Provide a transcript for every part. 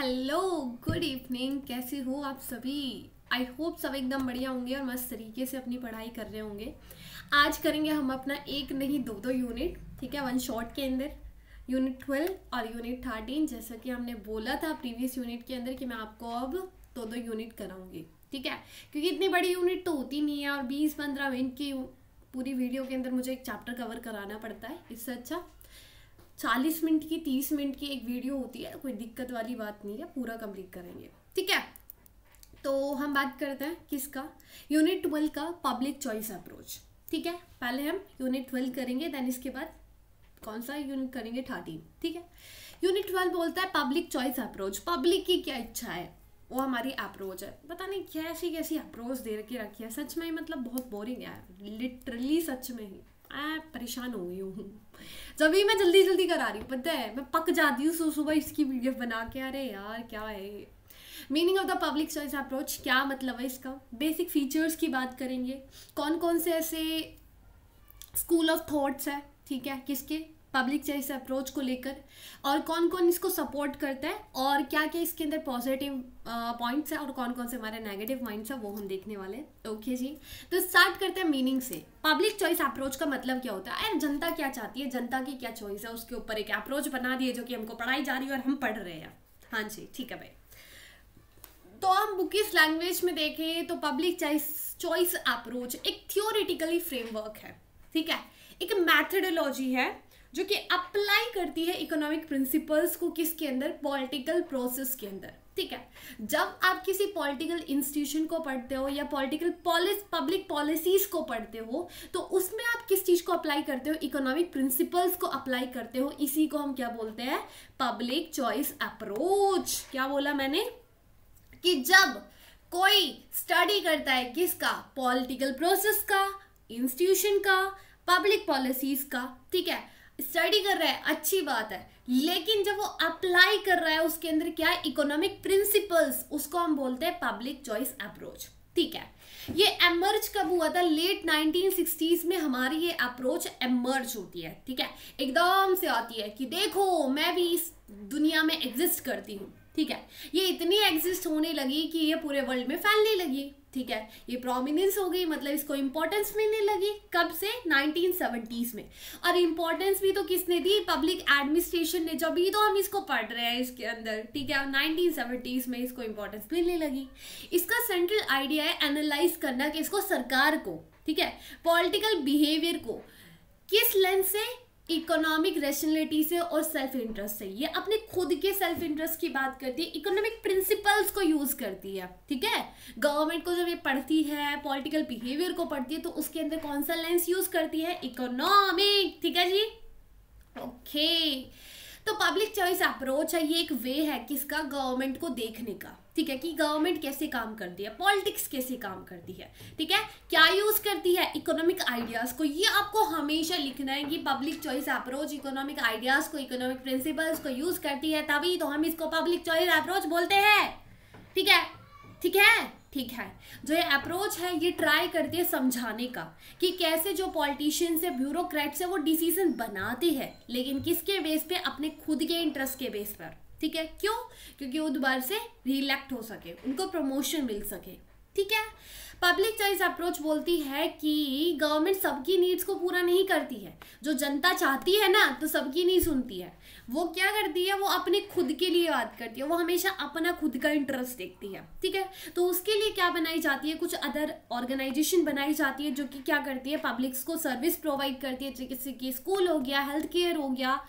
Hello good evening कैसे हो आप सभी आई होप सब एकदम बढ़िया होंगे और मस्त तरीके से अपनी पढ़ाई कर रहे होंगे आज करेंगे हम अपना एक नहीं दो दो यूनिट ठीक है वन शॉट के अंदर यूनिट ट्वेल्व और यूनिट थर्टीन जैसा कि हमने बोला था प्रीवियस यूनिट के अंदर कि मैं आपको अब दो दो यूनिट कराऊंगी ठीक है क्योंकि इतनी बड़ी यूनिट तो होती नहीं है और बीस पंद्रह मिनट की पूरी वीडियो के अंदर मुझे एक चैप्टर कवर कराना पड़ता है इससे अच्छा चालीस मिनट की तीस मिनट की एक वीडियो होती है कोई दिक्कत वाली बात नहीं है पूरा कंप्लीट करेंगे ठीक है तो हम बात करते हैं किसका यूनिट ट्वेल्व का पब्लिक चॉइस अप्रोच ठीक है पहले हम यूनिट ट्वेल्व करेंगे देन इसके बाद कौन सा यूनिट करेंगे थर्टीन ठीक है यूनिट ट्वेल्व बोलता है पब्लिक चॉइस अप्रोच पब्लिक की क्या इच्छा है वो हमारी अप्रोच है पता नहीं कैसी कैसी अप्रोच दे रखी रखी है सच में ही मतलब बहुत बोरिंग है लिटरली सच में ही मैं परेशान हो गई हूँ जब भी मैं जल्दी जल्दी करा रही हूँ पता है मैं पक जाती हूँ सुबह सुबह इसकी वीडियो बना के अरे यार क्या है meaning of the public choice approach क्या मतलब है इसका बेसिक फीचर्स की बात करेंगे कौन कौन से ऐसे स्कूल ऑफ थॉट्स है ठीक है किसके पब्लिक चॉइस अप्रोच को लेकर और कौन कौन इसको सपोर्ट करता है और क्या क्या इसके अंदर पॉजिटिव पॉइंट्स हैं और कौन कौन से हमारे नेगेटिव पॉइंट्स हैं वो हम देखने वाले हैं ओके जी तो स्टार्ट करते हैं मीनिंग से पब्लिक चॉइस अप्रोच का मतलब क्या होता है अरे जनता क्या चाहती है जनता की क्या चॉइस है उसके ऊपर एक अप्रोच बना दिए जो कि हमको पढ़ाई जा रही है और हम पढ़ रहे हैं हाँ जी ठीक है भाई तो हम बुकिस लैंग्वेज में देखें तो पब्लिक चॉइस चॉइस अप्रोच एक थियोरिटिकली फ्रेमवर्क है ठीक है एक मैथडोलॉजी है जो कि अप्लाई करती है इकोनॉमिक प्रिंसिपल्स को किसके अंदर पॉलिटिकल प्रोसेस के अंदर ठीक है जब आप किसी पॉलिटिकल इंस्टीट्यूशन को पढ़ते हो या पॉलिटिकल पॉलिस पब्लिक पॉलिसीज को पढ़ते हो तो उसमें आप किस चीज़ को अप्लाई करते हो इकोनॉमिक प्रिंसिपल्स को अप्लाई करते हो इसी को हम क्या बोलते हैं पब्लिक चॉइस अप्रोच क्या बोला मैंने कि जब कोई स्टडी करता है किसका पॉलिटिकल प्रोसेस का इंस्टीट्यूशन का पब्लिक पॉलिसीज का ठीक है स्टडी कर रहा है अच्छी बात है लेकिन जब वो अप्लाई कर रहा है उसके अंदर क्या है इकोनॉमिक प्रिंसिपल्स उसको हम बोलते हैं पब्लिक चॉइस अप्रोच ठीक है ये एमर्ज कब हुआ था लेट 1960s में हमारी ये अप्रोच एमर्ज होती है ठीक है एकदम से आती है कि देखो मैं भी इस दुनिया में एग्जिस्ट करती हूँ ठीक है ये इतनी एग्जिस्ट होने लगी कि ये पूरे वर्ल्ड में फैलने लगी ठीक है ये प्रोमिनेंस हो गई मतलब इसको इम्पोर्टेंस मिलने लगी कब से 1970s में और इम्पोर्टेंस भी तो किसने दी पब्लिक एडमिनिस्ट्रेशन ने जब ही तो हम इसको पढ़ रहे हैं इसके अंदर ठीक है 1970s में इसको इम्पोर्टेंस मिलने लगी इसका सेंट्रल आइडिया है एनालाइज करना कि इसको सरकार को ठीक है पॉलिटिकल बिहेवियर को किस लेंस से इकोनॉमिक रेशनलिटी से और सेल्फ इंटरेस्ट से ये अपने खुद के सेल्फ इंटरेस्ट की बात करती है इकोनॉमिक प्रिंसिपल्स को यूज करती है ठीक है गवर्नमेंट को जब ये पढ़ती है पॉलिटिकल बिहेवियर को पढ़ती है तो उसके अंदर कौन सा लेंस यूज करती है इकोनॉमिक ठीक है जी ओके okay. तो पब्लिक चॉइस अप्रोच है ये एक वे है किसका गवर्नमेंट को देखने का ठीक है कि गवर्नमेंट कैसे काम करती है पॉलिटिक्स कैसे काम करती है ठीक है क्या यूज़ करती है इकोनॉमिक आइडियाज़ को ये आपको हमेशा लिखना है कि public choice approach economic ideas को इकोनॉमिक प्रिंसिपल्स को यूज़ करती है तभी तो हम इसको पब्लिक चॉइस अप्रोच बोलते हैं ठीक है ठीक है ठीक है जो ये अप्रोच है ये ट्राई करती है समझाने का कि कैसे जो पॉलिटिशियंस है ब्यूरोक्रेट्स है वो डिसीजन बनाते हैं लेकिन किसके बेस पे अपने खुद के इंटरेस्ट के बेस पर ठीक है क्यों क्योंकि वो दोबारा से रिलेक्ट हो सके उनको प्रमोशन मिल सके ठीक है पब्लिक चॉइस अप्रोच बोलती है कि गवर्नमेंट सबकी नीड्स को पूरा नहीं करती है जो जनता चाहती है ना तो सबकी नहीं सुनती है वो क्या करती है वो अपने खुद के लिए बात करती है वो हमेशा अपना खुद का इंटरेस्ट देखती है ठीक है तो उसके लिए क्या बनाई जाती है कुछ अदर ऑर्गेनाइजेशन बनाई जाती है जो कि क्या करती है पब्लिक्स को सर्विस प्रोवाइड करती है जैसे कि स्कूल हो गया हेल्थ केयर हो गया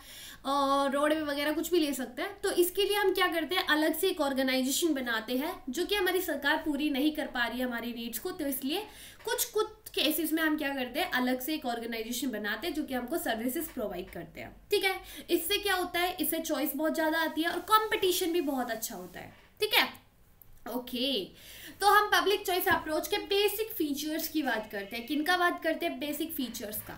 रोडवे वगैरह कुछ भी ले सकते हैं तो इसके लिए हम क्या करते हैं अलग से एक ऑर्गेनाइजेशन बनाते हैं जो कि हमारी सरकार पूरी नहीं कर पा रही है हमारी नीड्स को तो इसलिए कुछ कुछ केसेस में हम क्या करते हैं अलग से एक ऑर्गेनाइजेशन बनाते हैं जो कि हमको सर्विसेज प्रोवाइड करते हैं ठीक है इससे क्या होता है इससे चॉइस बहुत ज़्यादा आती है और कॉम्पिटिशन भी बहुत अच्छा होता है ठीक है ओके okay. तो हम पब्लिक चॉइस अप्रोच के बेसिक फीचर्स की बात करते हैं किनका बात करते हैं बेसिक फीचर्स का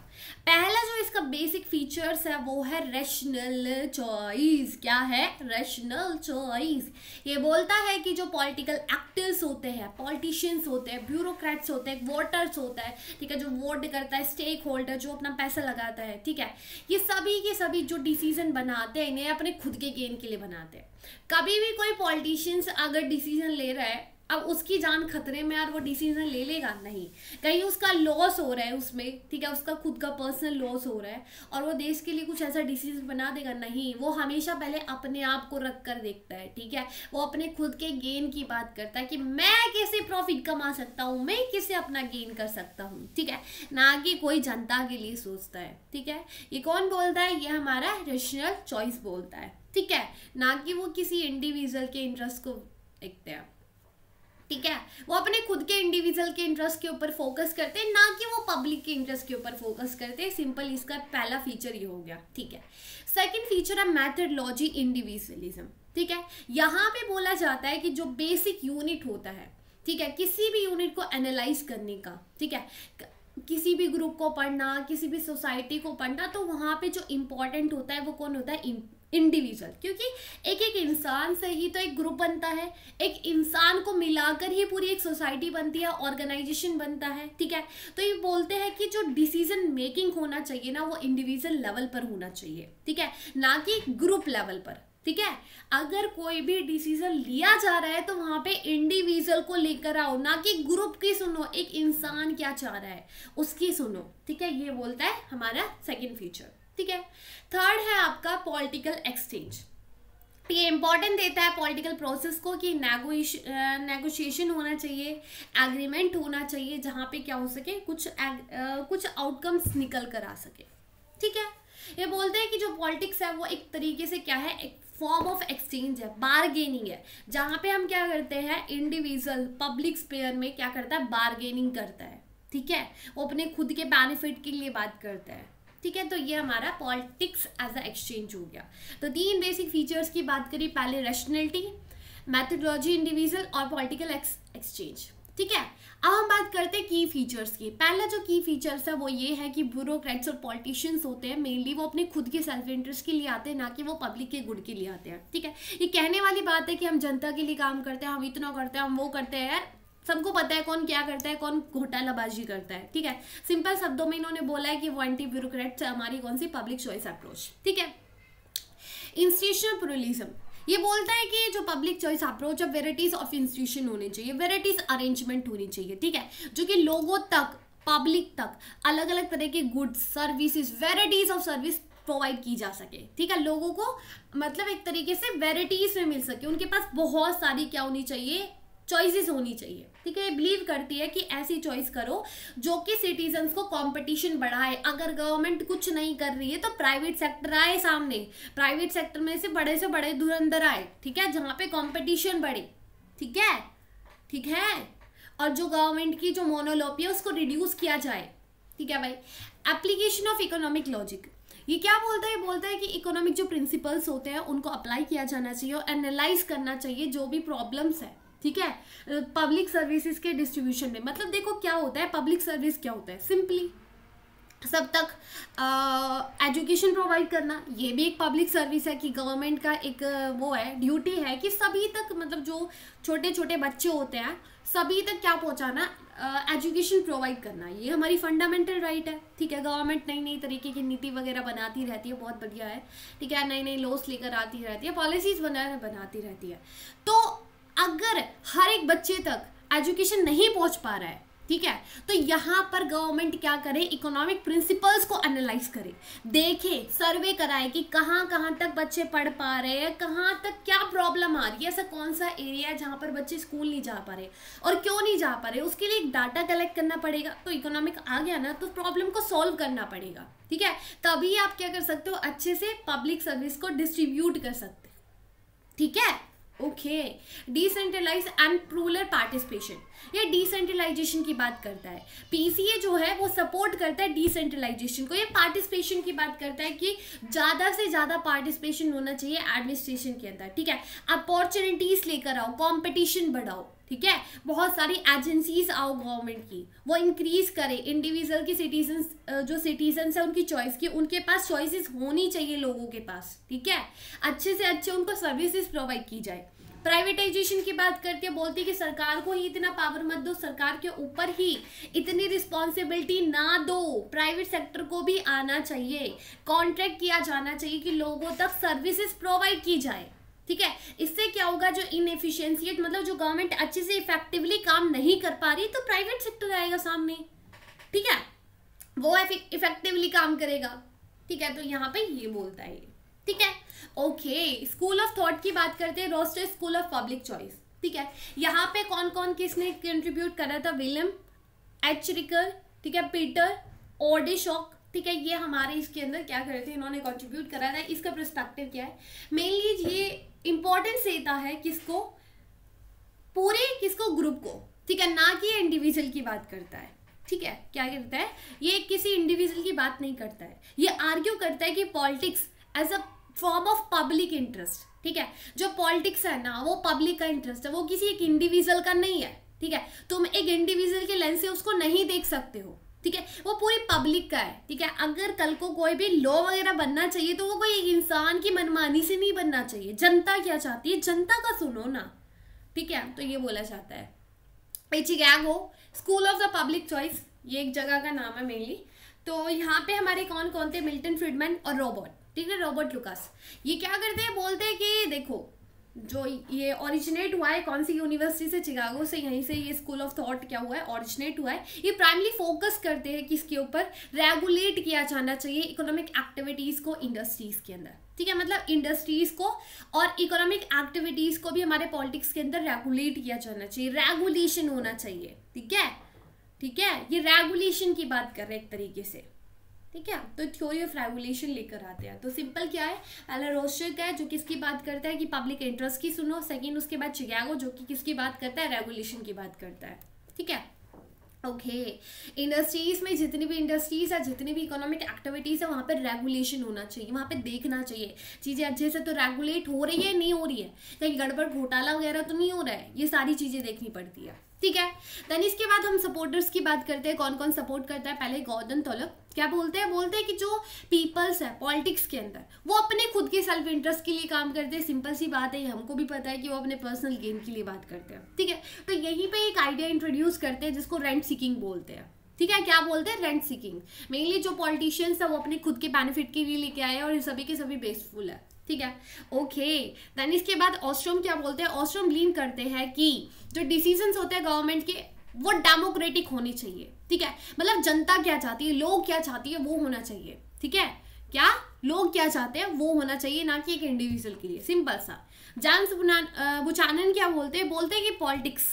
पहला जो इसका बेसिक फीचर्स है वो है रेशनल चॉइस क्या है रेशनल चॉइस ये बोलता है कि जो पॉलिटिकल एक्टर्स होते हैं पॉलिटिशियंस होते हैं ब्यूरोक्रेट्स होते हैं वोटर्स होता है ठीक है जो वोट करता है स्टेक होल्डर जो अपना पैसा लगाता है ठीक है ये सभी के सभी जो डिसीजन बनाते हैं इन्हें अपने खुद के गेन के लिए बनाते हैं कभी भी कोई पॉलिटिशियंस अगर डिसीजन ले रहा है अब उसकी जान खतरे में यार वो डिसीजन ले लेगा नहीं कहीं उसका लॉस हो रहा है उसमें ठीक है उसका खुद का पर्सनल लॉस हो रहा है और वो देश के लिए कुछ ऐसा डिसीजन बना देगा नहीं वो हमेशा पहले अपने आप को रख कर देखता है ठीक है वो अपने खुद के गेन की बात करता है कि मैं कैसे प्रॉफिट कमा सकता हूँ मैं कैसे अपना गेन कर सकता हूँ ठीक है ना कि कोई जनता के लिए सोचता है ठीक है ये कौन बोलता है ये हमारा रेशनल चॉइस बोलता है ठीक है ना कि वो किसी इंडिविजुअल के इंटरेस्ट को देखते हैं ठीक है वो अपने खुद के इंडिविजुअल के इंटरेस्ट के ऊपर फोकस करते हैं ना कि वो पब्लिक के इंटरेस्ट के ऊपर फोकस करते हैं सिंपल इसका पहला फीचर ये हो गया ठीक है सेकंड फीचर है मैथडोलॉजी इंडिविजुअलिज्म ठीक है यहाँ पे बोला जाता है कि जो बेसिक यूनिट होता है ठीक है किसी भी यूनिट को एनालाइज करने का ठीक है किसी भी ग्रुप को पढ़ना किसी भी सोसाइटी को पढ़ना तो वहाँ पे जो इम्पोर्टेंट होता है वो कौन होता है इंडिविजुअल क्योंकि एक एक इंसान से ही तो एक ग्रुप बनता है एक इंसान को मिलाकर ही पूरी एक सोसाइटी बनती है ऑर्गेनाइजेशन बनता है ठीक है तो ये बोलते हैं कि जो डिसीजन मेकिंग होना चाहिए ना वो इंडिविजुअल लेवल पर होना चाहिए ठीक है ना कि ग्रुप लेवल पर ठीक है अगर कोई भी डिसीजन लिया जा रहा है तो वहां पे इंडिविजुअल को लेकर आओ ना कि ग्रुप की सुनो एक इंसान क्या चाह रहा है उसकी सुनो ठीक है ये बोलता है हमारा सेकंड फीचर ठीक है थर्ड है आपका पॉलिटिकल एक्सचेंज ये इंपॉर्टेंट देता है पॉलिटिकल प्रोसेस को कि नेगोशिएशन होना चाहिए एग्रीमेंट होना चाहिए जहां पे क्या हो सके कुछ आ, कुछ आउटकम्स निकल कर आ सके ठीक है ये बोलते हैं कि जो पॉलिटिक्स है वो एक तरीके से क्या है एक फॉर्म ऑफ एक्सचेंज है बारगेनिंग है जहां पे हम क्या करते हैं इंडिविजुअल पब्लिक स्पेयर में क्या करता है बारगेनिंग करता है ठीक है वो अपने खुद के बेनिफिट के लिए बात करता है ठीक है तो ये हमारा पॉलिटिक्स एज अ एक्सचेंज हो गया तो तीन बेसिक फीचर्स की बात करी पहले रेशनलिटी मैथोडोलॉजी इंडिविजुअल और पॉलिटिकल एक्सचेंज ठीक है अब हम बात करते हैं की फीचर्स की पहला जो की फीचर्स है वो ये है कि ब्यूरोक्रेट्स और पॉलिटिशियंस होते हैं मेनली वो अपने खुद के सेल्फ इंटरेस्ट के लिए आते हैं ना कि वो पब्लिक के गुड के लिए आते हैं ठीक है ये कहने वाली बात है कि हम जनता के लिए काम करते हैं हम इतना करते हैं हम वो करते हैं यार सबको पता है कौन क्या करता है कौन घोटालाबाजी करता है ठीक है सिंपल शब्दों में इन्होंने बोला है कि वो एंटी ब्यूरोक्रेट हमारी कौन सी पब्लिक चॉइस अप्रोच ठीक है इंस्टीट्यूशनल प्रोलिज्म ये बोलता है कि जो पब्लिक चॉइस अप्रोच है वेराइटीज ऑफ इंस्टीट्यूशन होने चाहिए वेराइटीज अरेंजमेंट होनी चाहिए ठीक है जो कि लोगों तक पब्लिक तक अलग अलग तरह के goods services varieties of service provide की जा सके ठीक है लोगों को मतलब एक तरीके से वेराइटीज में मिल सके उनके पास बहुत सारी क्या होनी चाहिए चॉइसेस होनी चाहिए ठीक है बिलीव करती है कि ऐसी चॉइस करो जो कि सिटीजन्स को कंपटीशन बढ़ाए अगर गवर्नमेंट कुछ नहीं कर रही है तो प्राइवेट सेक्टर आए सामने प्राइवेट सेक्टर में से बड़े से बड़े धुरंधर आए ठीक है जहाँ पे कंपटीशन बढ़े ठीक है ठीक है और जो गवर्नमेंट की जो मोनोलॉपी है उसको रिड्यूस किया जाए ठीक है भाई एप्लीकेशन ऑफ इकोनॉमिक लॉजिक ये क्या बोलता है बोलता है कि इकोनॉमिक जो प्रिंसिपल्स होते हैं उनको अप्लाई किया जाना चाहिए और एनालाइज करना चाहिए जो भी प्रॉब्लम्स है ठीक है पब्लिक सर्विसेज के डिस्ट्रीब्यूशन में मतलब देखो क्या होता है पब्लिक सर्विस क्या होता है सिंपली सब तक एजुकेशन प्रोवाइड करना ये भी एक पब्लिक सर्विस है कि गवर्नमेंट का एक वो है ड्यूटी है कि सभी तक मतलब जो छोटे छोटे बच्चे होते हैं सभी तक क्या पहुंचाना एजुकेशन प्रोवाइड करना ये हमारी फंडामेंटल राइट right है ठीक है गवर्नमेंट नई नई तरीके की नीति वगैरह बनाती रहती है बहुत बढ़िया है ठीक है नई नई लॉस लेकर आती रहती है पॉलिसीज़ बना बनाती रहती है तो अगर हर एक बच्चे तक एजुकेशन नहीं पहुंच पा रहा है ठीक है तो यहां पर गवर्नमेंट क्या करे इकोनॉमिक प्रिंसिपल्स को एनालाइज करे देखे सर्वे कराए कि कहाँ कहाँ तक बच्चे पढ़ पा रहे हैं कहाँ तक क्या प्रॉब्लम आ रही है ऐसा कौन सा एरिया है जहां पर बच्चे स्कूल नहीं जा पा रहे और क्यों नहीं जा पा रहे उसके लिए एक डाटा कलेक्ट करना पड़ेगा तो इकोनॉमिक आ गया ना तो प्रॉब्लम को सॉल्व करना पड़ेगा ठीक है तभी आप क्या कर सकते हो अच्छे से पब्लिक सर्विस को डिस्ट्रीब्यूट कर सकते ठीक है okay decentralized and plural participation या डिसेंट्रलाइजेशन की बात करता है पीसीए जो है वो सपोर्ट करता है डिसेंट्रलाइजेशन को ये पार्टिसिपेशन की बात करता है कि ज़्यादा से ज़्यादा पार्टिसिपेशन होना चाहिए एडमिनिस्ट्रेशन के अंदर ठीक है अपॉर्चुनिटीज़ लेकर आओ कॉम्पिटिशन बढ़ाओ ठीक है बहुत सारी एजेंसीज आओ गवर्नमेंट की वो इंक्रीज करे इंडिविजुअल की सिटीजन जो सिटीजन है उनकी चॉइस की उनके पास चॉइसेस होनी चाहिए लोगों के पास ठीक है अच्छे से अच्छे उनको सर्विसेज प्रोवाइड की जाए प्राइवेटाइजेशन की बात है बोलती कि सरकार को ही इतना पावर मत दो सरकार के ऊपर ही इतनी रिस्पॉन्सिबिलिटी ना दो प्राइवेट सेक्टर को भी आना चाहिए कॉन्ट्रैक्ट किया जाना चाहिए कि लोगों तक सर्विसेज प्रोवाइड की जाए ठीक है इससे क्या होगा जो इनएफिशिएंसी मतलब जो गवर्नमेंट अच्छे से इफेक्टिवली काम नहीं कर पा रही तो प्राइवेट सेक्टर आएगा सामने ठीक है वो इफेक्टिवली काम करेगा ठीक है तो यहाँ पे ये बोलता है ठीक है ओके स्कूल ऑफ थॉट की बात करते हैं Rochester school of public choice ठीक है यहाँ पे कौन कौन किसने कंट्रीब्यूट करा था विलियम एच रिकर ठीक है पीटर ओडिशॉक ठीक है ये हमारे इसके अंदर क्या करे थे इन्होंने कंट्रीब्यूट करा था इसका प्रस्पेक्टिव क्या है मेनली ये इंपॉर्टेंस देता है किसको पूरे किसको ग्रुप को ठीक है ना कि इंडिविजुअल की बात करता है ठीक है क्या करता है ये किसी इंडिविजुअल की बात नहीं करता है ये आर्ग्यू करता है कि politics as a form of public interest ठीक है जो पॉलिटिक्स है ना वो पब्लिक का इंटरेस्ट है वो किसी एक इंडिविजुअल का नहीं है ठीक है तुम एक इंडिविजुअल के लेंस से उसको नहीं देख सकते हो ठीक है वो पूरी पब्लिक का है ठीक है अगर कल को कोई भी लॉ वगैरह बनना चाहिए तो वो कोई इंसान की मनमानी से नहीं बनना चाहिए जनता क्या चाहती है जनता का सुनो ना ठीक है तो ये बोला जाता है Chicago school of the public choice ये एक जगह का नाम है मेनली तो यहाँ पे हमारे कौन कौन थे मिल्टन फ्रीडमैन और रोबोट ठीक है रॉबर्ट लुकास ये क्या करते हैं बोलते हैं कि देखो जो ये ओरिजिनेट हुआ है कौन सी यूनिवर्सिटी से चिकागो से यहीं से ये स्कूल ऑफ थॉट क्या हुआ है ओरिजिनेट हुआ है ये प्राइमली फोकस करते हैं कि इसके ऊपर रेगुलेट किया जाना चाहिए इकोनॉमिक एक्टिविटीज़ को इंडस्ट्रीज़ के अंदर ठीक है मतलब इंडस्ट्रीज़ को और इकोनॉमिक एक्टिविटीज़ को भी हमारे पॉलिटिक्स के अंदर रेगुलेट किया जाना चाहिए रेगुलेशन होना चाहिए ठीक है ठीक है ये रेगुलेशन की बात कर रहे हैं एक तरीके से ठीक है तो थ्योरी ऑफ रेगुलेशन लेकर आते हैं तो सिंपल क्या है पहला रोशक है जो किसकी बात करता है कि पब्लिक इंटरेस्ट की सुनो सेकंड उसके बाद चिकागो जो कि किसकी बात करता है रेगुलेशन की बात करता है ठीक है ओके okay. इंडस्ट्रीज़ में जितनी भी इंडस्ट्रीज़ है जितनी भी इकोनॉमिक एक्टिविटीज़ है वहाँ पर रेगुलेशन होना चाहिए वहाँ पर देखना चाहिए चीज़ें अच्छे से तो रेगुलेट हो रही है नहीं हो रही है कहीं गड़बड़ घोटाला वगैरह तो नहीं हो रहा है ये सारी चीज़ें देखनी पड़ती है ठीक है देन इसके बाद हम सपोर्टर्स की बात करते हैं कौन कौन सपोर्ट करता है पहले गौदन तौलक क्या बोलते हैं बोलते हैं कि जो पीपल्स है पॉलिटिक्स के अंदर वो अपने खुद के सेल्फ इंटरेस्ट के लिए काम करते हैं सिंपल सी बात है हमको भी पता है कि वो अपने पर्सनल गेन के लिए बात करते हैं ठीक है तो यहीं पे एक आइडिया इंट्रोड्यूस करते हैं जिसको रेंट सीकिंग बोलते हैं ठीक है क्या बोलते हैं रेंट सीकिंग मेनली जो पॉलिटिशियंस है वो अपने खुद के बेनिफिट के लिए लेके आए और सभी के सभी बेसफुल है ठीक है ओके देन इसके बाद ऑस्ट्रोम क्या बोलते हैं ऑस्ट्रोम लीन करते हैं कि जो डिसीजन होते हैं गवर्नमेंट के वो डेमोक्रेटिक होने चाहिए ठीक है मतलब जनता क्या चाहती है लोग क्या चाहती है वो होना चाहिए ठीक है क्या लोग क्या चाहते हैं वो होना चाहिए ना कि एक इंडिविजुअल के लिए सिंपल सा जैम्स बुचानन क्या बोलते हैं बोलते हैं कि पॉलिटिक्स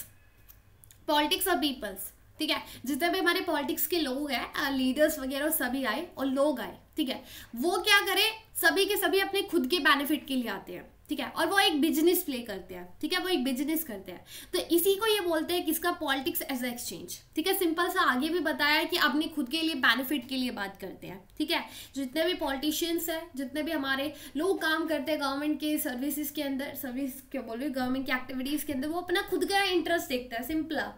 पॉलिटिक्स ऑफ पीपल्स ठीक है जितने भी हमारे पॉलिटिक्स के लोग हैं लीडर्स वगैरह सभी आए और लोग आए ठीक है वो क्या करें सभी के सभी अपने खुद के बेनिफिट के लिए आते हैं ठीक है और वो एक बिजनेस प्ले करते हैं ठीक है वो एक बिजनेस करते हैं तो इसी को ये बोलते हैं किसका पॉलिटिक्स एज एक्सचेंज ठीक है सिंपल सा आगे भी बताया कि अपने खुद के लिए बेनिफिट के लिए बात करते हैं ठीक है जितने भी पॉलिटिशियंस हैं जितने भी हमारे लोग काम करते हैं गवर्नमेंट के सर्विसेज के अंदर सर्विस क्या बोल रही गवर्नमेंट की एक्टिविटीज़ के अंदर वो अपना खुद का इंटरेस्ट देखता है सिंपला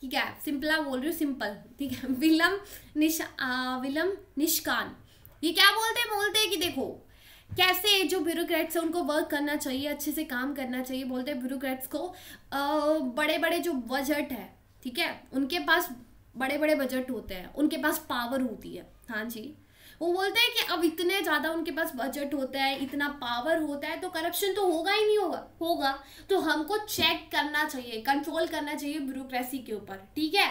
ठीक है सिंपला बोल रही हूँ सिंपल ठीक है विलम निश विलम निष्कान ये क्या बोलते हैं बोलते हैं कि देखो कैसे जो ब्यूरोक्रेट्स हैं उनको वर्क करना चाहिए अच्छे से काम करना चाहिए बोलते हैं ब्यूरोक्रेट्स को आ, बड़े बड़े जो बजट है ठीक है उनके पास बड़े बड़े बजट होते हैं उनके पास पावर होती है हाँ जी वो बोलते हैं कि अब इतने ज़्यादा उनके पास बजट होता है इतना पावर होता है तो करप्शन तो होगा ही नहीं होगा होगा तो हमको चेक करना चाहिए कंट्रोल करना चाहिए ब्यूरोक्रेसी के ऊपर ठीक है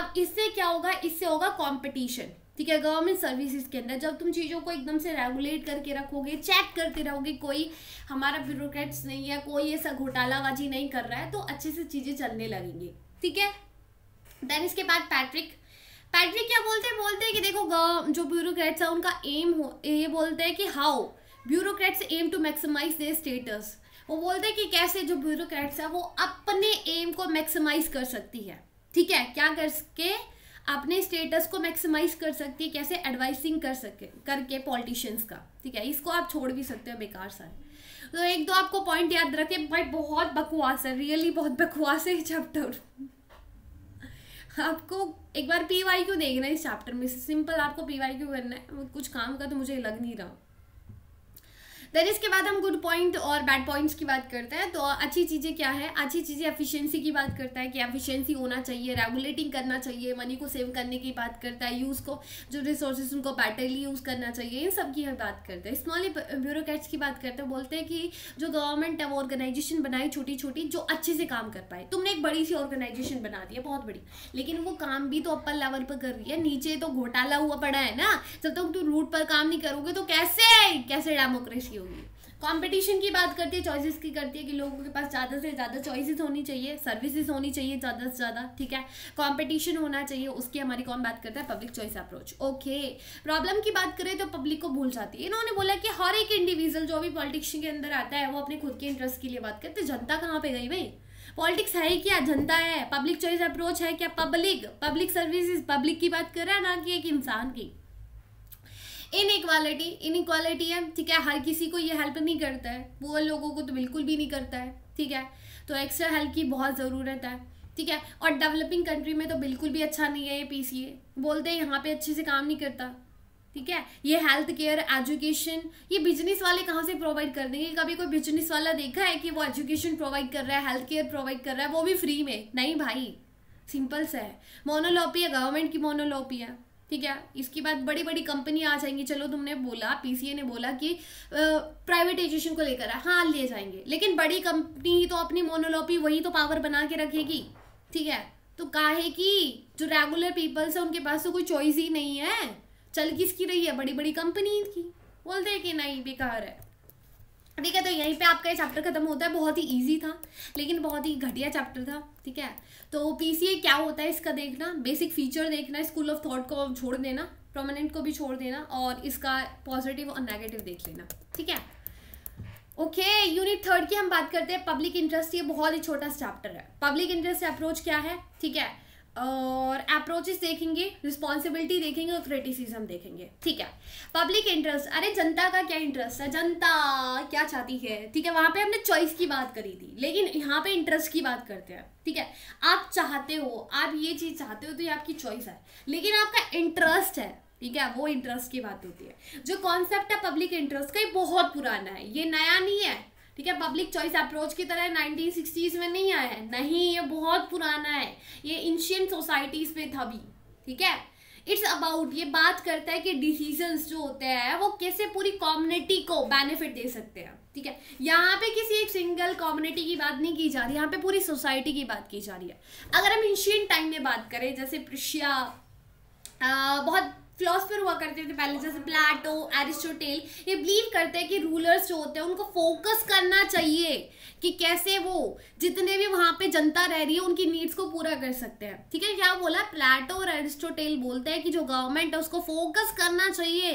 अब इससे क्या होगा इससे होगा कॉम्पिटिशन ठीक है गवर्नमेंट सर्विसेज के अंदर जब तुम चीज़ों को एकदम से रेगुलेट करके रखोगे चेक करते रहोगे कोई हमारा ब्यूरोक्रेट्स नहीं है कोई ऐसा घोटालाबाजी नहीं कर रहा है तो अच्छे से चीज़ें चलने लगेंगी ठीक है देन इसके बाद पैट्रिक पैट्रिक क्या बोलते हैं बोलते हैं कि देखो जो ब्यूरोक्रेट्स है उनका एम हो ये बोलते हैं कि how bureaucrats aim to maximise their status वो बोलते हैं कि कैसे जो ब्यूरोक्रेट्स है वो अपने एम को मैक्सिमाइज कर सकती है ठीक है क्या करके अपने स्टेटस को मैक्सिमाइज कर सकती है कैसे एडवाइसिंग कर सके करके पॉलिटिशियंस का ठीक है इसको आप छोड़ भी सकते हो बेकार सर तो एक दो आपको पॉइंट याद रखें बट बहुत बकवास है रियली बहुत बकवास है चैप्टर आपको एक बार पी वाई क्यू देखना है इस चैप्टर में सिंपल आपको पी वाई क्यू करना है कुछ काम का तो मुझे लग नहीं रहा देन इसके बाद हम गुड पॉइंट और बैड पॉइंट्स की बात करते हैं तो अच्छी चीज़ें क्या है अच्छी चीज़ें एफिशिएंसी की बात करता है कि एफिशिएंसी होना चाहिए रेगुलेटिंग करना चाहिए मनी को सेव करने की बात करता है यूज़ को जो रिसोर्सेज उनको बैटरली यूज़ करना चाहिए इन सब की हम बात करते हैं स्मॉल ब्यूरोक्रेट्स की बात करते हैं बोलते हैं कि जो गवर्नमेंट है वो ऑर्गेनाइजेशन बनाई छोटी छोटी जो अच्छे से काम कर पाए तुमने एक बड़ी सी ऑर्गेनाइजेशन बना दी है बहुत बड़ी लेकिन वो काम भी तो अपर लेवल पर कर रही है नीचे तो घोटाला हुआ पड़ा है ना जब तक तुम रूट पर काम नहीं करोगे तो कैसे कैसे डेमोक्रेसी होगी कंपटीशन की बात करती है चॉइसेस की करती है कि लोगों के पास ज़्यादा से ज़्यादा चॉइसेस होनी चाहिए सर्विसेज होनी चाहिए ज़्यादा से ज़्यादा ठीक है कंपटीशन होना चाहिए उसकी हमारी कौन बात करता है public choice approach okay problem की बात करें तो पब्लिक को भूल जाती है इन्होंने बोला कि हर एक इंडिविजुअल जो भी पॉलिटिक्स के अंदर आता है वो अपने खुद के इंटरेस्ट के लिए बात करते जनता कहाँ पर गई भाई पॉलिटिक्स है ही क्या जनता है पब्लिक चॉइस अप्रोच है क्या पब्लिक पब्लिक सर्विसेज पब्लिक की बात कर रहा है ना कि एक इंसान की इनइक्वालिटी इनइक्वालिटी है ठीक है हर किसी को ये हेल्प नहीं करता है वो लोगों को तो बिल्कुल भी नहीं करता है ठीक है तो एक्स्ट्रा हेल्प की बहुत ज़रूरत है ठीक है और डेवलपिंग कंट्री में तो बिल्कुल भी अच्छा नहीं है ये पी सी ए बोलते हैं यहाँ पर अच्छे से काम नहीं करता ठीक है ये हेल्थ केयर एजुकेशन ये बिजनेस वाले कहाँ से प्रोवाइड कर देंगे कभी कोई बिजनेस वाला देखा है कि वो एजुकेशन प्रोवाइड कर रहा है हेल्थ केयर प्रोवाइड कर रहा है वो भी फ्री में नहीं भाई सिंपल सा है मोनोलॉपी है गवर्नमेंट की मोनोलॉपी है ठीक है इसके बाद बड़ी बड़ी कंपनी आ जाएंगी चलो तुमने बोला पीसीए ने बोला कि प्राइवेटाइजेशन को लेकर हाँ ले जाएंगे लेकिन बड़ी कंपनी तो अपनी मोनोलॉपी वही तो पावर बना के रखेगी ठीक है तो काहे कि जो रेगुलर पीपल्स हैं उनके पास तो कोई चॉइस ही नहीं है चल किसकी रही है बड़ी बड़ी कंपनी की बोलते हैं कि नहीं बेकार है ठीक है तो यहीं पे आपका ये चैप्टर खत्म होता है बहुत ही इजी था लेकिन बहुत ही घटिया चैप्टर था ठीक है तो पी क्या होता है इसका देखना बेसिक फीचर देखना स्कूल ऑफ थॉट को छोड़ देना प्रोमिनेंट को भी छोड़ देना और इसका पॉजिटिव और नेगेटिव देख लेना ठीक है ओके यूनिट थर्ड की हम बात करते हैं पब्लिक इंटरेस्ट ये बहुत ही छोटा चैप्टर है पब्लिक इंटरेस्ट अप्रोच क्या है ठीक है और अप्रोचेस देखेंगे रिस्पॉन्सिबिलिटी देखेंगे और क्रिटिसिज्म देखेंगे ठीक है पब्लिक इंटरेस्ट अरे जनता का क्या इंटरेस्ट है जनता क्या चाहती है ठीक है वहाँ पे हमने चॉइस की बात करी थी लेकिन यहाँ पे इंटरेस्ट की बात करते हैं ठीक है आप चाहते हो आप ये चीज़ चाहते हो तो ये आपकी चॉइस है लेकिन आपका इंटरेस्ट है ठीक है वो इंटरेस्ट की बात होती है जो कॉन्सेप्ट है पब्लिक इंटरेस्ट का ये बहुत पुराना है ये नया नहीं है ठीक है पब्लिक चॉइस अप्रोच की तरह 1960s में नहीं आया है नहीं ये बहुत पुराना है ये एंशियंट सोसाइटीज में था भी ठीक है इट्स अबाउट ये बात करता है कि डिसीजंस जो होते हैं वो कैसे पूरी कम्युनिटी को बेनिफिट दे सकते हैं ठीक है यहाँ पे किसी एक सिंगल कम्युनिटी की बात नहीं की जा रही यहाँ पे पूरी सोसाइटी की बात की जा रही है अगर हम एंशियंट टाइम में बात करें जैसे प्रशिया बहुत फिलोसफर हुआ करते थे पहले जैसे प्लेटो एरिस्टोटेल ये बिलीव करते हैं कि रूलर्स जो होते हैं उनको फोकस करना चाहिए कि कैसे वो जितने भी वहाँ पे जनता रह रही है उनकी नीड्स को पूरा कर सकते हैं ठीक है क्या बोला प्लेटो और एरिस्टोटेल बोलते हैं कि जो गवर्नमेंट है उसको फोकस करना चाहिए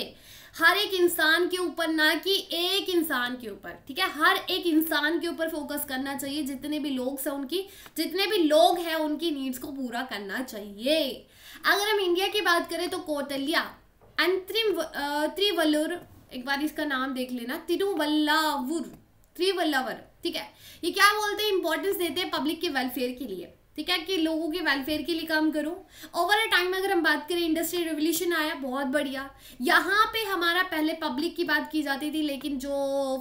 हर एक इंसान के ऊपर ना कि एक इंसान के ऊपर ठीक है हर एक इंसान के ऊपर फोकस करना चाहिए जितने भी लोग हैं उनकी जितने भी लोग हैं उनकी नीड्स को पूरा करना चाहिए अगर हम इंडिया की बात करें तो कोटलिया एंड त्रिवल्लुर एक बार इसका नाम देख लेना तिरुवल्लावुर त्रिवल्लावर ठीक है ये क्या बोलते हैं इंपॉर्टेंस देते हैं पब्लिक के वेलफेयर के लिए ठीक है कि लोगों के वेलफेयर के लिए काम करो ओवर अ टाइम अगर हम बात करें इंडस्ट्री रेवोल्यूशन आया बहुत बढ़िया यहाँ पे हमारा पहले पब्लिक की बात की जाती थी लेकिन जो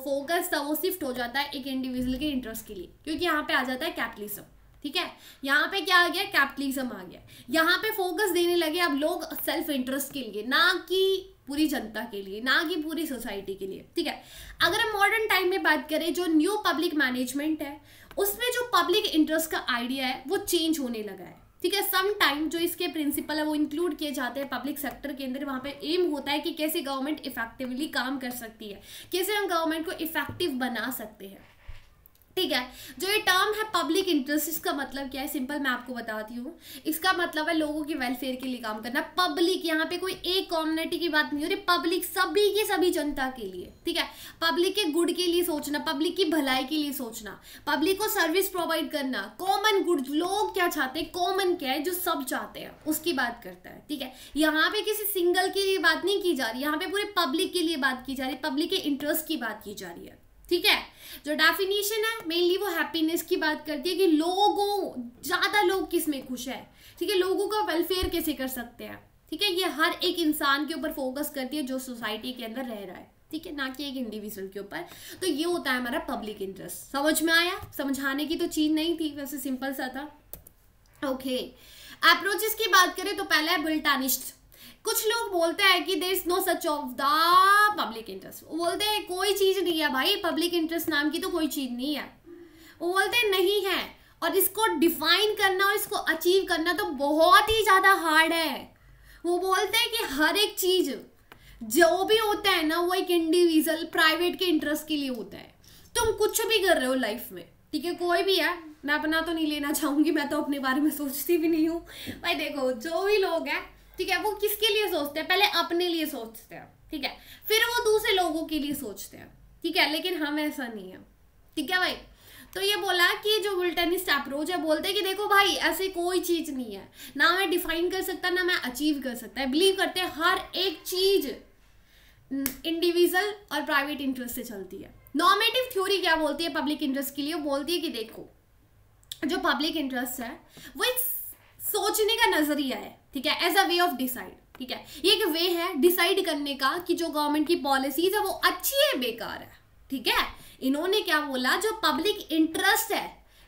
फोकस था वो शिफ्ट हो जाता है एक इंडिविजुअल के इंटरेस्ट के लिए क्योंकि यहाँ पे आ जाता है कैपिटलिज्म ठीक है यहाँ पे क्या आ गया कैपिटलिज्म आ गया यहाँ पे फोकस देने लगे अब लोग सेल्फ इंटरेस्ट के लिए ना कि पूरी जनता के लिए ना कि पूरी सोसाइटी के लिए ठीक है अगर हम मॉडर्न टाइम में बात करें जो न्यू पब्लिक मैनेजमेंट है उसमें जो पब्लिक इंटरेस्ट का आइडिया है वो चेंज होने लगा है ठीक है सम टाइम जो इसके प्रिंसिपल है वो इंक्लूड किए जाते हैं पब्लिक सेक्टर के अंदर वहाँ पे एम होता है कि कैसे गवर्नमेंट इफेक्टिवली काम कर सकती है कैसे हम गवर्नमेंट को इफेक्टिव बना सकते हैं ठीक है जो ये टर्म है पब्लिक इंटरेस्ट इसका मतलब क्या है सिंपल मैं आपको बताती हूँ इसका मतलब है लोगों के वेलफेयर के लिए काम करना पब्लिक यहाँ पे कोई एक कम्युनिटी की बात नहीं हो रही पब्लिक सभी के सभी जनता के लिए ठीक है पब्लिक के गुड के लिए सोचना पब्लिक की भलाई के लिए सोचना पब्लिक को सर्विस प्रोवाइड करना कॉमन गुड लोग क्या चाहते हैं कॉमन क्या है जो सब चाहते हैं उसकी बात करता है ठीक है यहाँ पे किसी सिंगल के लिए बात नहीं की जा रही यहाँ पे पूरे पब्लिक के लिए बात की जा रही है पब्लिक के इंटरेस्ट की बात की जा रही है ठीक है जो डेफिनेशन है मेनली वो हैप्पीनेस की बात करती है कि लोगों ज़्यादा लोग किस में खुश है ठीक है लोगों का वेलफेयर कैसे कर सकते हैं ठीक है ये हर एक इंसान के ऊपर फोकस करती है जो सोसाइटी के अंदर रह रहा है ठीक है ना कि एक इंडिविजुअल के ऊपर तो ये होता है हमारा पब्लिक इंटरेस्ट समझ में आया समझाने की तो चीज़ नहीं थी वैसे सिंपल सा था ओके okay. अप्रोचेस की बात करें तो पहला है बुलटानिस्ट कुछ लोग बोलते हैं कि there is no such of the public interest वो बोलते हैं कोई चीज़ नहीं है भाई पब्लिक इंटरेस्ट नाम की तो कोई चीज़ नहीं है वो बोलते हैं नहीं है और इसको डिफाइन करना और इसको अचीव करना तो बहुत ही ज़्यादा हार्ड है वो बोलते हैं कि हर एक चीज़ जो भी होता है ना वो एक इंडिविजुअल प्राइवेट के इंटरेस्ट के लिए होता है तुम कुछ भी कर रहे हो लाइफ में ठीक है कोई भी है मैं अपना तो नहीं लेना चाहूँगी मैं तो अपने बारे में सोचती भी नहीं हूँ भाई देखो जो भी लोग हैं ठीक है वो किसके लिए सोचते हैं पहले अपने लिए सोचते हैं ठीक है फिर वो दूसरे लोगों के लिए सोचते हैं ठीक है लेकिन हम ऐसा नहीं है ठीक है भाई तो ये बोला कि जो विल्टनिस्ट अप्रोच है बोलते कि देखो भाई ऐसे कोई चीज़ नहीं है ना मैं डिफाइन कर सकता ना मैं अचीव कर सकता है बिलीव करते हैं हर एक चीज़ इंडिविजुअल और प्राइवेट इंटरेस्ट से चलती है नॉर्मेटिव थ्योरी क्या बोलती है पब्लिक इंटरेस्ट के लिए बोलती है कि देखो जो पब्लिक इंटरेस्ट है वो एक सोचने का नजरिया है ठीक है as a way of decide ठीक है ये एक वे है डिसाइड करने का कि जो गवर्नमेंट की पॉलिसीज है वो अच्छी है बेकार है ठीक है इन्होंने क्या बोला जो पब्लिक इंटरेस्ट है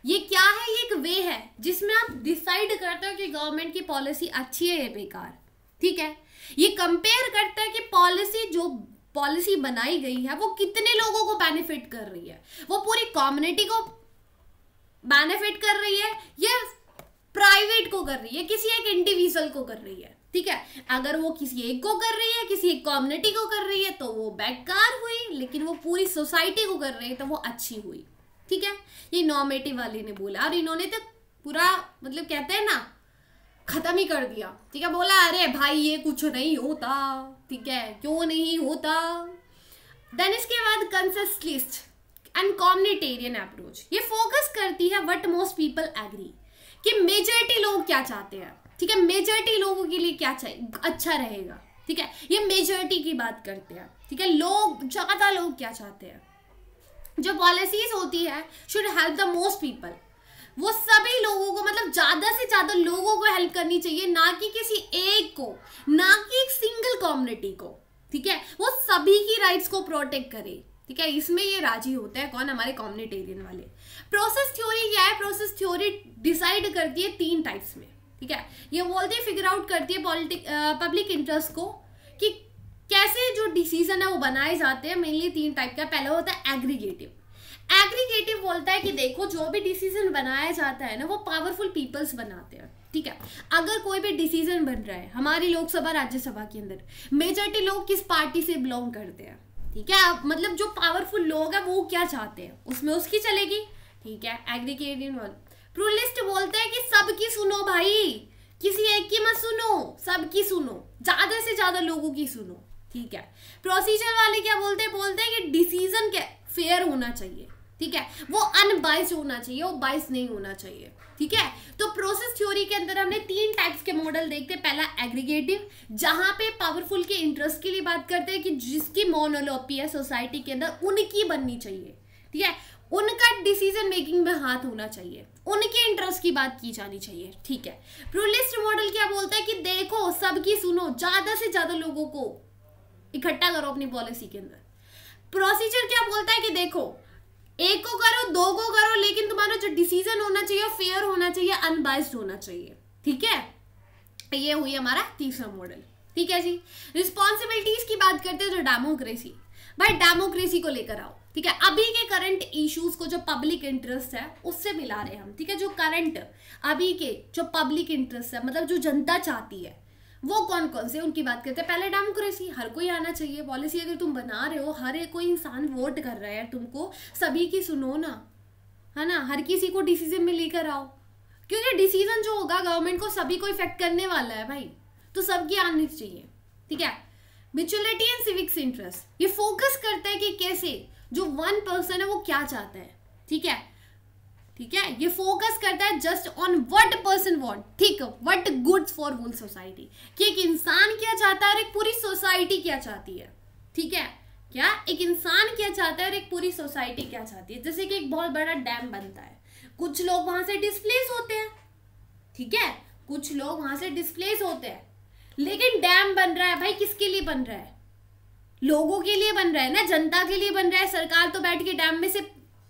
ये क्या है ये एक वे है जिसमें आप डिसाइड करते हो कि गवर्नमेंट की पॉलिसी अच्छी है या बेकार ठीक है ये कंपेयर करता है कि पॉलिसी जो पॉलिसी बनाई गई है वो कितने लोगों को बेनिफिट कर रही है वो पूरी कम्युनिटी को बेनिफिट कर रही है या प्राइवेट को कर रही है किसी एक इंडिविजुअल को कर रही है ठीक है अगर वो किसी एक को कर रही है किसी एक कम्युनिटी को कर रही है तो वो बेकार हुई लेकिन वो पूरी सोसाइटी को कर रही है तो वो अच्छी हुई ठीक है ये नॉमेटिव वाले ने बोला और इन्होंने तो पूरा मतलब कहते हैं ना खत्म ही कर दिया ठीक है बोला अरे भाई ये कुछ नहीं होता ठीक है क्यों नहीं होता देन इसके बाद consensualist and communitarian approach ये फोकस करती है वट मोस्ट पीपल एग्री कि मेजोरिटी लोग क्या चाहते हैं ठीक है मेजोरिटी लोगों के लिए क्या चाहिए अच्छा रहेगा ठीक है ये मेजोरिटी की बात करते हैं ठीक है लोग ज़्यादा लोग क्या चाहते हैं जो पॉलिसीज होती है should help the most people वो सभी लोगों को मतलब ज़्यादा से ज़्यादा लोगों को हेल्प करनी चाहिए ना कि किसी एक को ना कि एक सिंगल कम्युनिटी को ठीक है वो सभी की राइट्स को प्रोटेक्ट करे ठीक है इसमें ये राजी होते हैं कौन हमारे कॉम्युनिटेरियन वाले प्रोसेस थ्योरी क्या है प्रोसेस थ्योरी डिसाइड करती है तीन टाइप्स में ठीक है ये बोलते है फिगर आउट करती है पॉलिटिक पब्लिक इंटरेस्ट को कि कैसे जो डिसीजन है वो बनाए जाते हैं मेनली तीन टाइप का पहला होता है एग्रीगेटिव एग्रीगेटिव बोलता है कि देखो जो भी डिसीजन बनाया जाता है ना वो पावरफुल पीपल्स बनाते हैं ठीक है अगर कोई भी डिसीजन बन रहा है हमारी लोकसभा राज्यसभा के अंदर मेजोरिटी लोग किस पार्टी से बिलोंग करते हैं ठीक है मतलब जो पावरफुल लोग हैं वो क्या चाहते हैं उसमें उसकी चलेगी ठीक है एग्रीकेरियन वन प्रूलिस्ट बोलते हैं कि सबकी सुनो भाई किसी एक की मत सुनो सबकी सुनो ज्यादा से ज्यादा लोगों की सुनो ठीक है प्रोसीजर वाले क्या बोलते हैं बोलते हैं कि डिसीजन क्या फेयर होना चाहिए ठीक है वो अनबाइस होना चाहिए वो बाइस नहीं होना चाहिए ठीक है तो प्रोसेस थ्योरी के अंदर हमने तीन टाइप्स के मॉडल देखते हैं पहला एग्रीगेटिव जहां पे पावरफुल के इंटरेस्ट के लिए बात करते हैं कि जिसकी मोनोलोपी है सोसाइटी के अंदर उनकी बननी चाहिए ठीक है उनका डिसीजन मेकिंग में हाथ होना चाहिए उनके इंटरेस्ट की बात की जानी चाहिए ठीक है प्रोलिस्ट मॉडल क्या बोलता है कि देखो सबकी सुनो ज्यादा से ज्यादा लोगों को इकट्ठा करो अपनी पॉलिसी के अंदर प्रोसीजर क्या बोलता है कि देखो एक को करो दो को करो लेकिन तुम्हारा जो डिसीजन होना चाहिए फेयर होना चाहिए अनबाइस्ड होना चाहिए ठीक है ये हुई हमारा तीसरा मॉडल ठीक है जी रिस्पॉन्सिबिलिटीज की बात करते हैं जो तो डेमोक्रेसी भाई डेमोक्रेसी को लेकर आओ ठीक है अभी के करंट इश्यूज को जो पब्लिक इंटरेस्ट है उससे मिला रहे हम ठीक है जो करंट अभी के जो पब्लिक इंटरेस्ट है मतलब जो जनता चाहती है वो कौन कौन से उनकी बात करते हैं पहले डेमोक्रेसी हर कोई आना चाहिए पॉलिसी अगर तुम बना रहे हो हर एक कोई इंसान वोट कर रहा है तुमको सभी की सुनो ना है ना हर किसी को डिसीजन में लेकर आओ क्योंकि डिसीजन जो होगा गवर्नमेंट को सभी को इफेक्ट करने वाला है भाई तो सबकी आनी चाहिए ठीक है म्यूचुअलिटी एंड सिविक्स इंटरेस्ट ये फोकस करता है कि कैसे जो वन पर्सन है वो क्या चाहता है ठीक है ठीक है ये फोकस करता है just on what person want ठीक what good for whole society कि एक इंसान क्या चाहता है और एक पूरी सोसाइटी क्या चाहती है ठीक है क्या एक इंसान क्या चाहता है और एक पूरी सोसाइटी क्या चाहती है जैसे कि एक बहुत बड़ा डैम बनता है कुछ लोग वहां से डिस्प्लेस होते हैं ठीक है कुछ लोग वहां से डिस्प्लेस होते हैं लेकिन डैम बन रहा है भाई किसके लिए बन रहा है लोगों के लिए बन रहा है ना जनता के लिए बन रहा है सरकार तो बैठ के डैम में से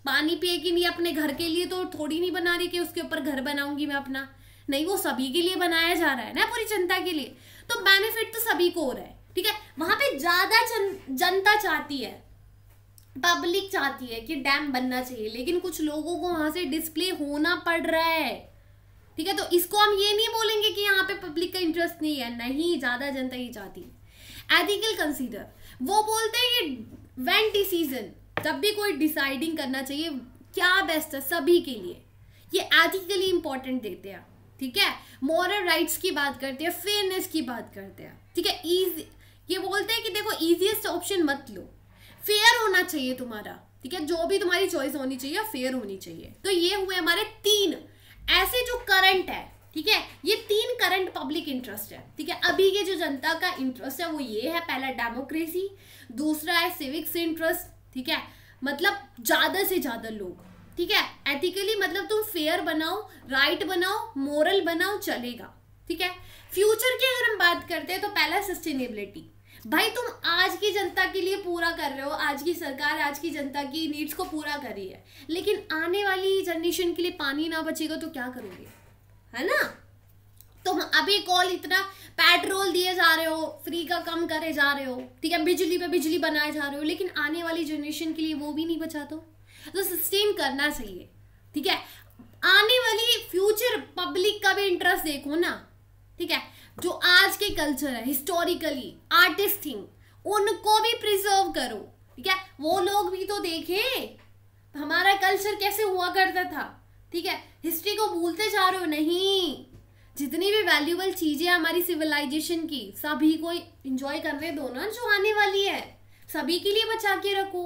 पानी पिएगी नहीं अपने घर के लिए तो थोड़ी नहीं बना रही कि उसके ऊपर घर बनाऊंगी मैं अपना नहीं वो सभी के लिए बनाया जा रहा है ना पूरी जनता के लिए तो बेनिफिट तो सभी को हो रहा है ठीक है वहां पे ज्यादा जन, जनता चाहती है पब्लिक चाहती है कि डैम बनना चाहिए लेकिन कुछ लोगों को वहां से डिस्प्ले होना पड़ रहा है ठीक है तो इसको हम ये नहीं बोलेंगे कि यहाँ पे पब्लिक का इंटरेस्ट नहीं है नहीं ज्यादा जनता ही चाहती है एथिकल कंसीडर वो बोलते हैं ये वेन डिसीजन जब भी कोई डिसाइडिंग करना चाहिए क्या बेस्ट है सभी के लिए ये एथिकली इंपॉर्टेंट देते हैं ठीक है मॉरल राइट्स की बात करते हैं फेयरनेस की बात करते हैं ठीक है ईजी ये बोलते हैं कि देखो ईजिएस्ट ऑप्शन मत लो फेयर होना चाहिए तुम्हारा ठीक है जो भी तुम्हारी चॉइस होनी चाहिए फेयर होनी चाहिए तो ये हुए हमारे तीन ऐसे जो करंट है ठीक है ये तीन करंट पब्लिक इंटरेस्ट है ठीक है अभी के जो जनता का इंटरेस्ट है वो ये है पहला डेमोक्रेसी दूसरा है सिविक्स इंटरेस्ट ठीक है मतलब ज़्यादा से ज़्यादा लोग ठीक है एथिकली मतलब तुम फेयर बनाओ राइट बनाओ मोरल बनाओ चलेगा ठीक है फ्यूचर की अगर हम बात करते हैं तो पहला सस्टेनेबिलिटी भाई तुम आज की जनता के लिए पूरा कर रहे हो आज की सरकार आज की जनता की नीड्स को पूरा कर रही है लेकिन आने वाली जनरेशन के लिए पानी ना बचेगा तो क्या करोगे है ना तुम तो अभी कॉल इतना पेट्रोल दिए जा रहे हो फ्री का कम करे जा रहे हो ठीक है बिजली पे बिजली बनाए जा रहे हो लेकिन आने वाली जनरेशन के लिए वो भी नहीं बचा तो, तो सस्टेन करना चाहिए ठीक है आने वाली फ्यूचर पब्लिक का भी इंटरेस्ट देखो ना ठीक है जो आज के कल्चर है हिस्टोरिकली आर्टिस्ट थिंग उनको भी प्रिजर्व करो ठीक है वो लोग भी तो देखें हमारा कल्चर कैसे हुआ करता था ठीक है हिस्ट्री को भूलते जा रहे हो नहीं जितनी भी वैल्यूबल चीज़ें हमारी सिविलाइजेशन की सभी को इंजॉय करने दो ना जो आने वाली है सभी के लिए बचा के रखो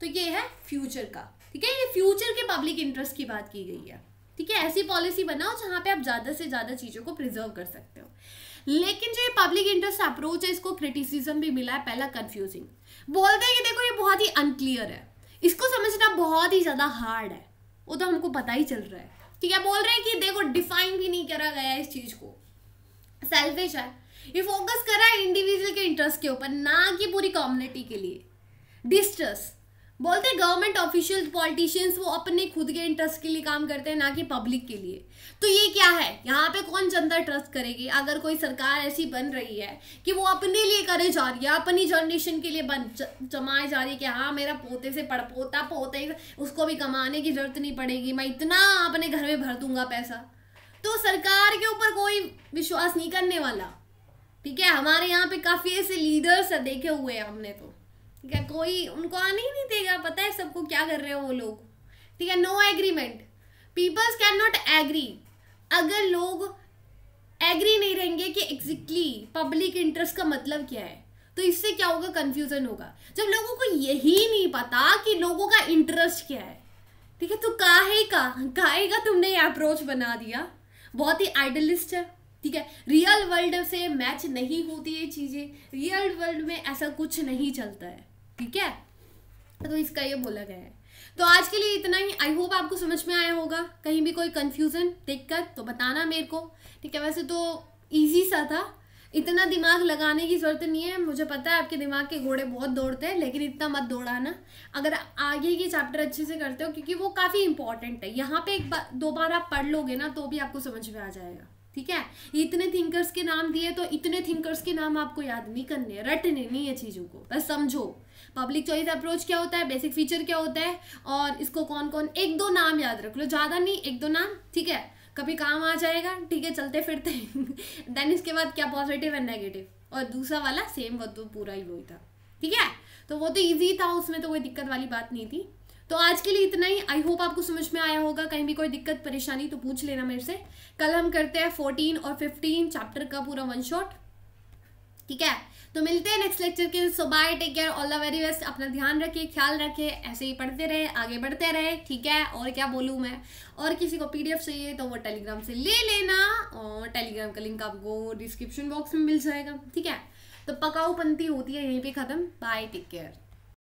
तो ये है फ्यूचर का ठीक है ये फ्यूचर के पब्लिक इंटरेस्ट की बात की गई है ठीक है ऐसी पॉलिसी बनाओ जहाँ पे आप ज़्यादा से ज़्यादा चीज़ों को प्रिजर्व कर सकते हो लेकिन जो ये पब्लिक इंटरेस्ट अप्रोच है इसको क्रिटिसिज्म भी मिला है पहला कन्फ्यूजिंग बोलते हैं कि देखो ये बहुत ही अनक्लियर है इसको समझना बहुत ही ज़्यादा हार्ड है वो तो हमको पता ही चल रहा है ठीक है बोल रहे हैं कि देखो डिफाइन भी नहीं करा गया इस चीज को सेल्फिश है ये फोकस करा है इंडिविजुअल के इंटरेस्ट के ऊपर ना कि पूरी कम्युनिटी के लिए डिस्ट्रस बोलते गवर्नमेंट ऑफिशियल पॉलिटिशियंस वो अपने खुद के इंटरेस्ट के लिए काम करते हैं ना कि पब्लिक के लिए तो ये क्या है यहाँ पे कौन जनता ट्रस्ट करेगी अगर कोई सरकार ऐसी बन रही है कि वो अपने लिए करे जा रही है अपनी जनरेशन के लिए बन जमाए जा रही है कि हाँ मेरा पोते से पड़ पोता पोते उसको भी कमाने की जरूरत नहीं पड़ेगी मैं इतना अपने घर में भर दूंगा पैसा तो सरकार के ऊपर कोई विश्वास नहीं करने वाला ठीक है हमारे यहाँ पे काफ़ी ऐसे लीडर्स देखे हुए हैं हमने तो ठीक है कोई उनको आने ही नहीं देगा पता है सबको क्या कर रहे हो वो लोग ठीक है no agreement peoples can not agree अगर लोग एग्री नहीं रहेंगे कि एग्जैक्टली पब्लिक इंटरेस्ट का मतलब क्या है तो इससे क्या होगा कंफ्यूजन होगा जब लोगों को यही नहीं पता कि लोगों का इंटरेस्ट क्या है ठीक है तो काहे का काहे का तुमने ये अप्रोच बना दिया बहुत ही आइडलिस्ट है ठीक है रियल वर्ल्ड से मैच नहीं होती ये चीज़ें रियल वर्ल्ड में ऐसा कुछ नहीं चलता है ठीक है तो इसका ये बोला गया है तो आज के लिए इतना ही आई होप आपको समझ में आया होगा कहीं भी कोई कन्फ्यूज़न देख कर तो बताना मेरे को ठीक है वैसे तो ईजी सा था इतना दिमाग लगाने की ज़रूरत नहीं है मुझे पता है आपके दिमाग के घोड़े बहुत दौड़ते हैं लेकिन इतना मत दौड़ाना अगर आगे के चैप्टर अच्छे से करते हो क्योंकि वो काफ़ी इंपॉर्टेंट है यहाँ पे एक बार दो बार आप पढ़ लोगे ना तो भी आपको समझ में आ जाएगा ठीक है इतने थिंकर्स के नाम दिए तो इतने थिंकर्स के नाम आपको याद नहीं करने रटने नहीं है चीज़ों को बस समझो पब्लिक चॉइस अप्रोच क्या होता है बेसिक फीचर क्या होता है और इसको कौन कौन एक दो नाम याद रख लो ज़्यादा नहीं एक दो नाम ठीक है कभी काम आ जाएगा ठीक है चलते फिरते देन इसके बाद क्या पॉजिटिव एंड नेगेटिव और दूसरा वाला सेम वो तो पूरा ही वही था ठीक है तो वो तो ईजी था उसमें तो कोई दिक्कत वाली बात नहीं थी तो आज के लिए इतना ही आई होप आपको समझ में आया होगा कहीं भी कोई दिक्कत परेशानी तो पूछ लेना मेरे से कल हम करते हैं फोर्टीन और फिफ्टीन चैप्टर का पूरा वन शॉट ठीक है तो मिलते हैं नेक्स्ट लेक्चर के so bye take care all the very best अपना ध्यान रखिए ख्याल रखिए ऐसे ही पढ़ते रहे आगे बढ़ते रहे ठीक है और क्या बोलूँ मैं और किसी को पीडीएफ चाहिए तो वो टेलीग्राम से ले लेना और टेलीग्राम का लिंक आपको डिस्क्रिप्शन बॉक्स में मिल जाएगा ठीक है तो पकाऊपंती होती है यहीं पर ख़त्म बाय टेक केयर